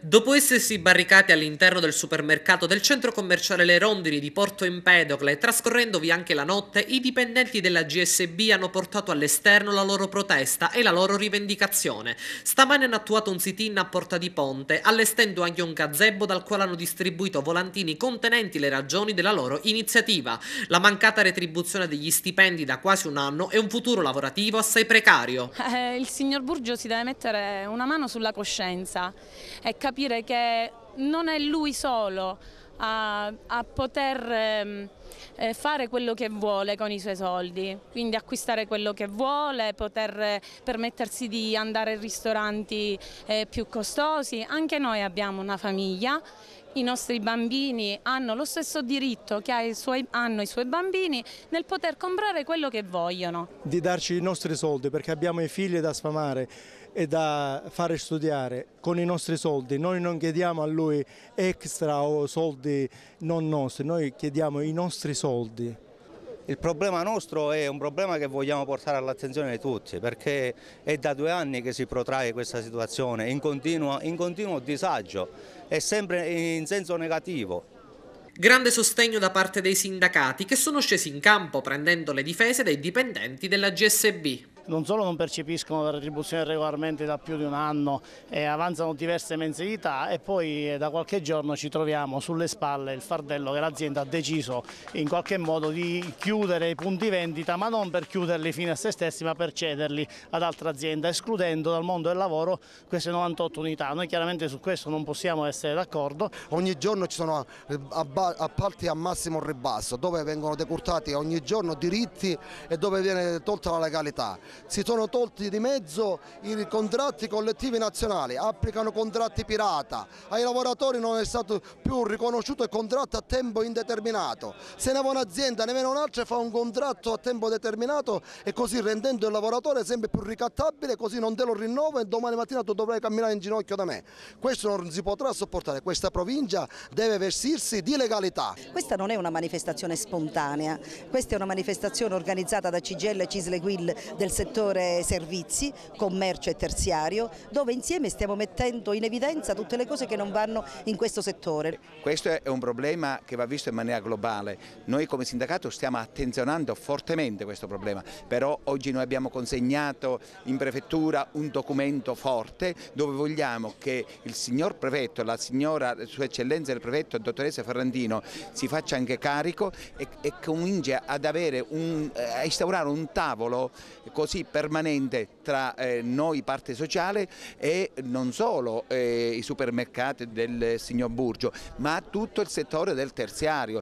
Dopo essersi barricati all'interno del supermercato del centro commerciale Le Rondini di Porto Empedocle trascorrendovi anche la notte, i dipendenti della GSB hanno portato all'esterno la loro protesta e la loro rivendicazione. Stamane hanno attuato un sit-in a Porta di Ponte, allestendo anche un gazebo dal quale hanno distribuito volantini contenenti le ragioni della loro iniziativa. La mancata retribuzione degli stipendi da quasi un anno e un futuro lavorativo assai precario. Eh, il signor Burgio si deve mettere una mano sulla coscienza. È capire che non è lui solo a, a poter ehm, eh, fare quello che vuole con i suoi soldi, quindi acquistare quello che vuole, poter eh, permettersi di andare in ristoranti eh, più costosi. Anche noi abbiamo una famiglia i nostri bambini hanno lo stesso diritto che i suoi, hanno i suoi bambini nel poter comprare quello che vogliono. Di darci i nostri soldi perché abbiamo i figli da sfamare e da fare studiare con i nostri soldi. Noi non chiediamo a lui extra o soldi non nostri, noi chiediamo i nostri soldi. Il problema nostro è un problema che vogliamo portare all'attenzione di tutti perché è da due anni che si protrae questa situazione in continuo, in continuo disagio e sempre in senso negativo. Grande sostegno da parte dei sindacati che sono scesi in campo prendendo le difese dei dipendenti della GSB non solo non percepiscono la retribuzione regolarmente da più di un anno e avanzano diverse mensilità e poi eh, da qualche giorno ci troviamo sulle spalle il fardello che l'azienda ha deciso in qualche modo di chiudere i punti vendita ma non per chiuderli fino a se stessi ma per cederli ad altre aziende escludendo dal mondo del lavoro queste 98 unità. Noi chiaramente su questo non possiamo essere d'accordo. Ogni giorno ci sono eh, appalti a massimo ribasso dove vengono decurtati ogni giorno diritti e dove viene tolta la legalità si sono tolti di mezzo i contratti collettivi nazionali, applicano contratti pirata, ai lavoratori non è stato più riconosciuto il contratto a tempo indeterminato, se ne va un'azienda nemmeno un'altra fa un contratto a tempo determinato e così rendendo il lavoratore sempre più ricattabile, così non te lo rinnovo e domani mattina tu dovrai camminare in ginocchio da me. Questo non si potrà sopportare, questa provincia deve vestirsi di legalità. Questa non è una manifestazione spontanea, questa è una manifestazione organizzata da Cigella e Cisle Guil del settore settore servizi, commercio e terziario, dove insieme stiamo mettendo in evidenza tutte le cose che non vanno in questo settore. Questo è un problema che va visto in maniera globale. Noi come sindacato stiamo attenzionando fortemente questo problema, però oggi noi abbiamo consegnato in prefettura un documento forte dove vogliamo che il signor prefetto, la signora sua eccellenza del prefetto, dottoressa Ferrandino, si faccia anche carico e, e cominci ad avere un, eh, a instaurare un tavolo così sì permanente tra eh, noi parte sociale e non solo eh, i supermercati del signor Burgio, ma tutto il settore del terziario.